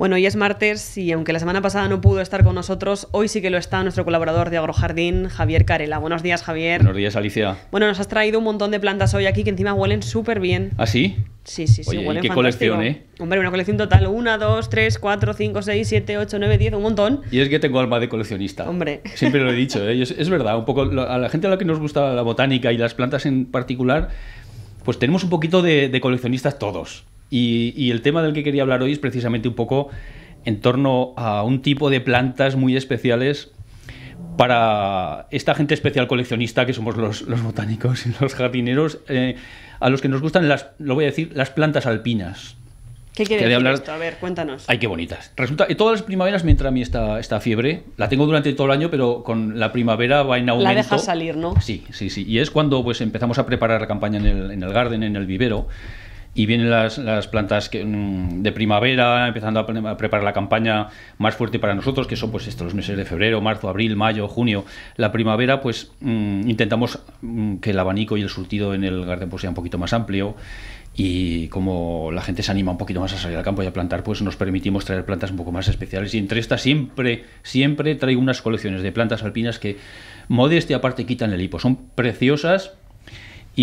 Bueno, hoy es martes y aunque la semana pasada no pudo estar con nosotros, hoy sí que lo está nuestro colaborador de Agrojardín, Javier Carela. Buenos días, Javier. Buenos días, Alicia. Bueno, nos has traído un montón de plantas hoy aquí que encima huelen súper bien. ¿Ah, sí? Sí, sí, sí. qué colección, ¿eh? Hombre, una colección total. Una, dos, tres, cuatro, cinco, seis, siete, ocho, nueve, diez, un montón. Y es que tengo alma de coleccionista. Hombre. Siempre lo he dicho, ¿eh? es, verdad. Un poco a la gente a la que nos gusta la botánica y las plantas en particular, pues tenemos un poquito de, de coleccionistas todos. Y, el tema del que quería hablar hoy es precisamente un poco en torno a un tipo de plantas muy especiales para esta gente especial coleccionista que somos los, botánicos y los jardineros, eh, a los que nos gustan las, lo voy a decir, las plantas alpinas. ¿Qué quiere decir hablar... A ver, cuéntanos. Ay, qué bonitas. Resulta que todas las primaveras me entra a mí esta, esta fiebre. La tengo durante todo el año, pero con la primavera va en aumento. La deja salir, ¿no? Sí, sí, sí. Y es cuando pues empezamos a preparar la campaña en el, en el garden, en el vivero y vienen las, plantas mm, de primavera, empezando a preparar la campaña más fuerte para nosotros, que son pues estos los meses de febrero, marzo, abril, mayo, junio. La primavera, pues mm, intentamos mm, que el abanico y el surtido en el garden pues, sea un poquito más amplio y como la gente se anima un poquito más a salir al campo y a plantar, pues nos permitimos traer plantas un poco más especiales. Y entre estas siempre, siempre traigo unas colecciones de plantas alpinas que, modestia aparte, quitan el hipo. Son preciosas,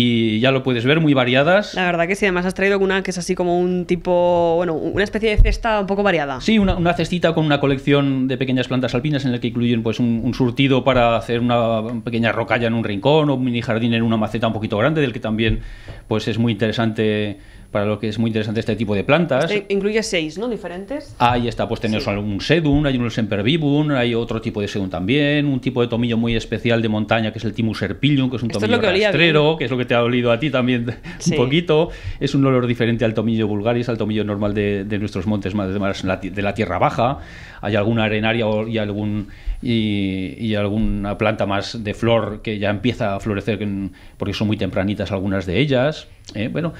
y ya lo puedes ver, muy variadas. La verdad que sí, además has traído una que es así como un tipo, bueno, una especie de cesta un poco variada. Sí, una, una cestita con una colección de pequeñas plantas alpinas en la que incluyen pues un, surtido para hacer una pequeña rocalla en un rincón o un mini jardín en una maceta un poquito grande, del que también pues es muy interesante para lo que es muy interesante este tipo de plantas. Este incluye seis, ¿no? Diferentes. Ahí está, pues tenemos algún un sedum, hay un sempervivum, hay otro tipo de sedum también, un tipo de tomillo muy especial de montaña que es el Timus serpillum, que es un tomillo que rastrero, es lo que te ha olido a ti también un poquito. Es un olor diferente al tomillo vulgaris, al tomillo normal de, nuestros montes más de la tierra baja. Hay alguna arenaria y algún y, alguna planta más de flor que ya empieza a florecer porque son muy tempranitas algunas de ellas. Eh, bueno,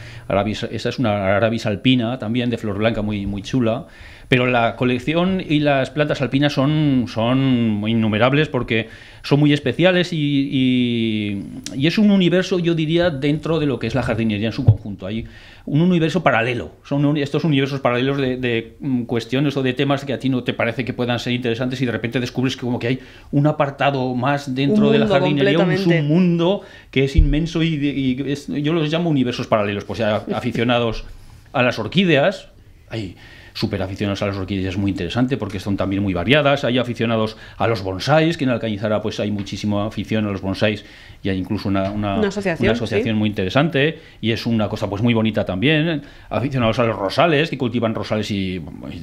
esa es una Arabis alpina también de flor blanca muy, muy chula. Pero la colección y las plantas alpinas son, son innumerables porque son muy especiales y, es un universo, yo diría, dentro de lo que es la jardinería en su conjunto. Hay un universo paralelo. Son estos universos paralelos de, mm, cuestiones o de temas que a ti no te parece que puedan ser interesantes y de repente descubres que como que hay un apartado más dentro de la jardinería, un mundo que es inmenso y, yo los llamo universos paralelos. Pues aficionados a las orquídeas, hay Super aficionados a las orquídeas es muy interesante porque son también muy variadas. Hay aficionados a los bonsáis, que en Alcañizara pues hay muchísima afición a los bonsáis y hay incluso una, asociación, muy interesante y es una cosa pues muy bonita también. Aficionados a los rosales, que cultivan rosales y,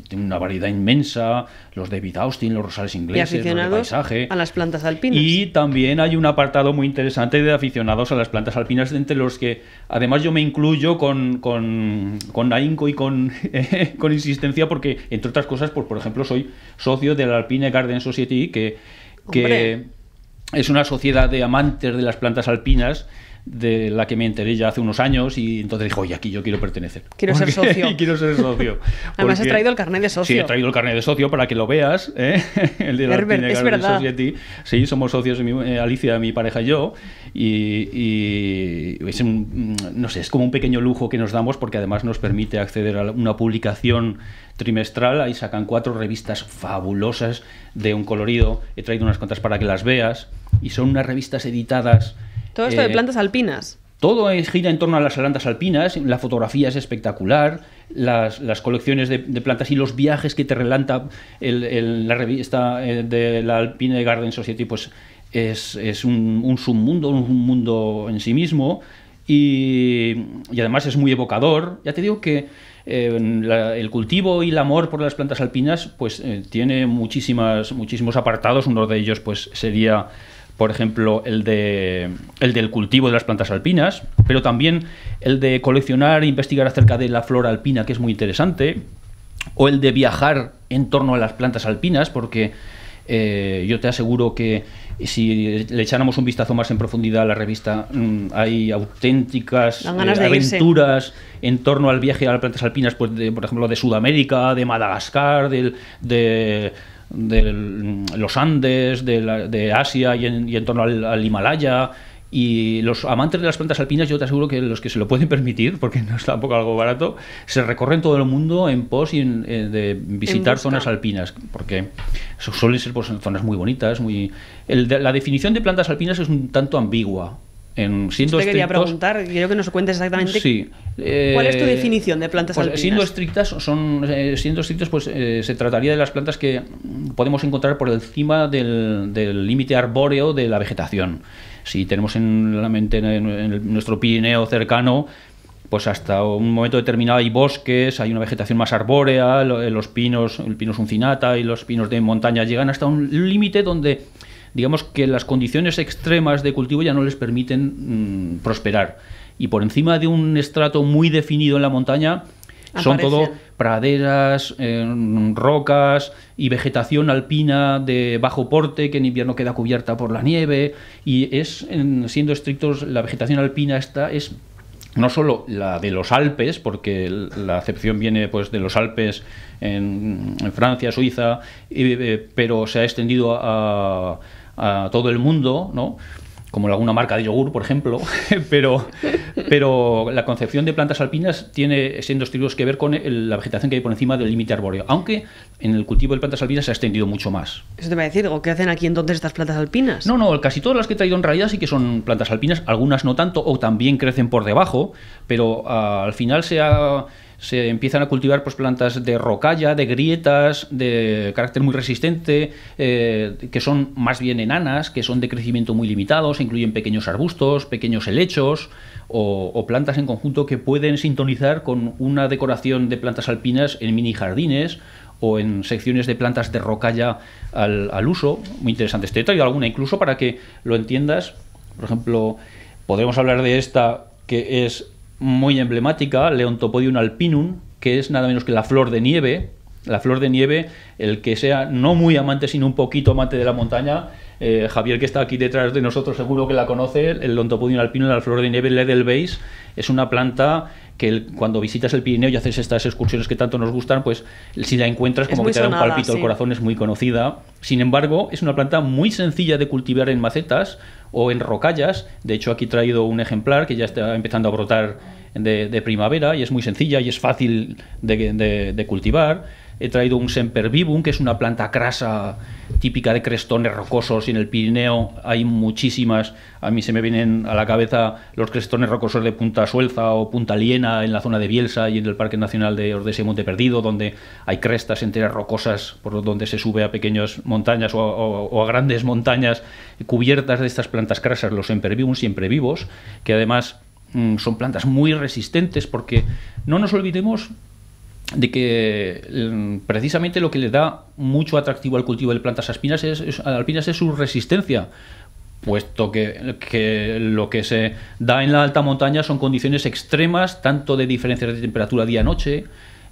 tienen una variedad inmensa, los de Austin, los rosales ingleses, los paisaje. A las plantas alpinas. Y también hay un apartado muy interesante de aficionados a las plantas alpinas, entre los que además yo me incluyo con, con, con ahínco y con, con insistencia porque, entre otras cosas, pues, por ejemplo, soy socio de la Alpine Garden Society, que, que es una sociedad de amantes de las plantas alpinas de la que me enteré ya hace unos años y entonces dijo, oye, aquí yo quiero pertenecer. Quiero ser socio. quiero ser socio. Además has traído el carnet de socio. Sí, he traído el carnet de socio para que lo veas, ¿eh? el de la Society. Sí, somos socios, mi, eh, Alicia, mi pareja y yo, y, mm, no sé, es como un pequeño lujo que nos damos porque además nos permite acceder a una publicación trimestral, ahí sacan cuatro revistas fabulosas de un colorido, he traído unas cuantas para que las veas, y son unas revistas editadas todo esto de eh, plantas alpinas. Todo gira en torno a las plantas alpinas, la fotografía es espectacular, las, colecciones de, plantas y los viajes que te relanta la revista eh, de la Alpine Garden Society, pues es, un, submundo, un mundo en sí mismo y, además es muy evocador. Ya te digo que eh, el cultivo y el amor por las plantas alpinas pues tiene muchísimas, muchísimos apartados, uno de ellos pues sería por ejemplo, el, de, el del cultivo de las plantas alpinas, pero también el de coleccionar e investigar acerca de la flora alpina, que es muy interesante, o el de viajar en torno a las plantas alpinas, porque eh, yo te aseguro que si le echáramos un vistazo más en profundidad a la revista, mm, hay auténticas eh, aventuras en torno al viaje a las plantas alpinas, pues por ejemplo, de Sudamérica, de Madagascar, del... de de los Andes, de, Asia y en, torno al, Himalaya. Y los amantes de las plantas alpinas, yo te aseguro que los que se lo pueden permitir, porque no es tampoco algo barato, se recorren todo el mundo en pos y eh, de visitar zonas alpinas, porque suelen ser pues, zonas muy bonitas. muy La definición de plantas alpinas es un tanto ambigua, quería preguntar, quiero que nos cuentes exactamente sí, cuál es tu eh, definición de plantas pues, eh, Siendo estrictas, son, siendo estrictos, pues eh, se trataría de las plantas que podemos encontrar por encima del límite arbóreo de la vegetación. Si tenemos en la mente en, nuestro Pirineo cercano, pues hasta un momento determinado hay bosques, hay una vegetación más arbórea, los pinos, el pino suncinata y los pinos de montaña llegan hasta un límite donde digamos que las condiciones extremas de cultivo ya no les permiten mm, prosperar. Y por encima de un estrato muy definido en la montaña, son todo praderas, eh, rocas y vegetación alpina de bajo porte que en invierno queda cubierta por la nieve. Y es, siendo estrictos, la vegetación alpina esta es no solo la de los Alpes, porque la acepción viene pues de los Alpes en, Francia, Suiza, eh, pero se ha extendido a a todo el mundo, ¿no? como alguna marca de yogur, por ejemplo, pero, pero la concepción de plantas alpinas tiene siendo tributos que ver con la vegetación que hay por encima del límite arbóreo, aunque en el cultivo de plantas alpinas se ha extendido mucho más. Eso te va a decir, ¿o qué hacen aquí en donde estas plantas alpinas? No, no, casi todas las que he traído en realidad sí que son plantas alpinas, algunas no tanto, o también crecen por debajo, pero ah, al final se ha se empiezan a cultivar pues, plantas de rocalla, de grietas, de carácter muy resistente, eh, que son más bien enanas, que son de crecimiento muy limitado, se incluyen pequeños arbustos, pequeños helechos o, plantas en conjunto que pueden sintonizar con una decoración de plantas alpinas en mini jardines o en secciones de plantas de rocalla al, uso. Muy interesante. he este traído alguna incluso para que lo entiendas. Por ejemplo, podremos hablar de esta que es muy emblemática, Leontopodium alpinum, que es nada menos que la flor de nieve. La flor de nieve, el que sea no muy amante, sino un poquito amante de la montaña, eh, Javier, que está aquí detrás de nosotros, seguro que la conoce, el lontopudium alpino de la flor de nieve Edelweiss. Es una planta que cuando visitas el Pirineo y haces estas excursiones que tanto nos gustan, pues si la encuentras como que te da un palpito al corazón, es muy conocida. Sin embargo, es una planta muy sencilla de cultivar en macetas o en rocallas. De hecho, aquí he traído un ejemplar que ya está empezando a brotar de, primavera y es muy sencilla y es fácil de cultivar He traído un sempervivum, que es una planta crasa típica de crestones rocosos y en el Pirineo hay muchísimas. A mí se me vienen a la cabeza los crestones rocosos de Punta Suelza o Punta Liena en la zona de Bielsa y en el Parque Nacional de Ordesa y Monte Perdido, donde hay crestas enteras rocosas por donde se sube a pequeñas montañas o, a grandes montañas cubiertas de estas plantas crasas, los sempervivum siempre vivos, que además mm, son plantas muy resistentes porque no nos olvidemos de que mm, precisamente lo que le da mucho atractivo al cultivo de plantas alpinas es, alpinas es su resistencia puesto que, que, lo que se da en la alta montaña son condiciones extremas, tanto de diferencias de temperatura día-noche,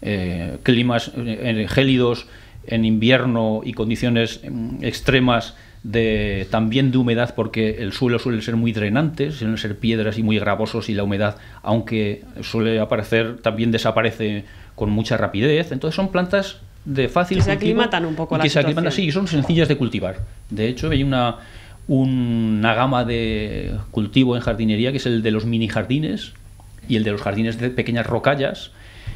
eh, climas eh, eh, gélidos en invierno y condiciones mm, extremas de, también de humedad, porque el suelo suele ser muy drenante, suelen ser piedras y muy gravosos y la humedad, aunque suele aparecer, también desaparece con mucha rapidez. Entonces son plantas de fácil que se aclimatan un poco que se aclimatan así y son sencillas de cultivar. De hecho, hay una una gama de cultivo en jardinería que es el de los mini jardines y el de los jardines de pequeñas rocallas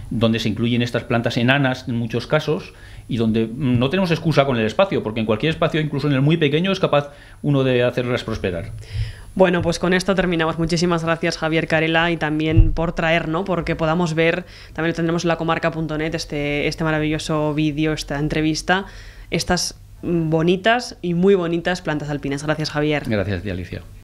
donde se incluyen estas plantas enanas en muchos casos y donde mm, no tenemos excusa con el espacio, porque en cualquier espacio, incluso en el muy pequeño, es capaz uno de hacerlas prosperar. Bueno, pues con esto terminamos. Muchísimas gracias Javier Carela y también por traernos, Porque podamos ver, también lo tendremos en la comarca.net, este, este maravilloso vídeo, esta entrevista, estas mm, bonitas y muy bonitas plantas alpinas. Gracias Javier. Gracias, Alicia.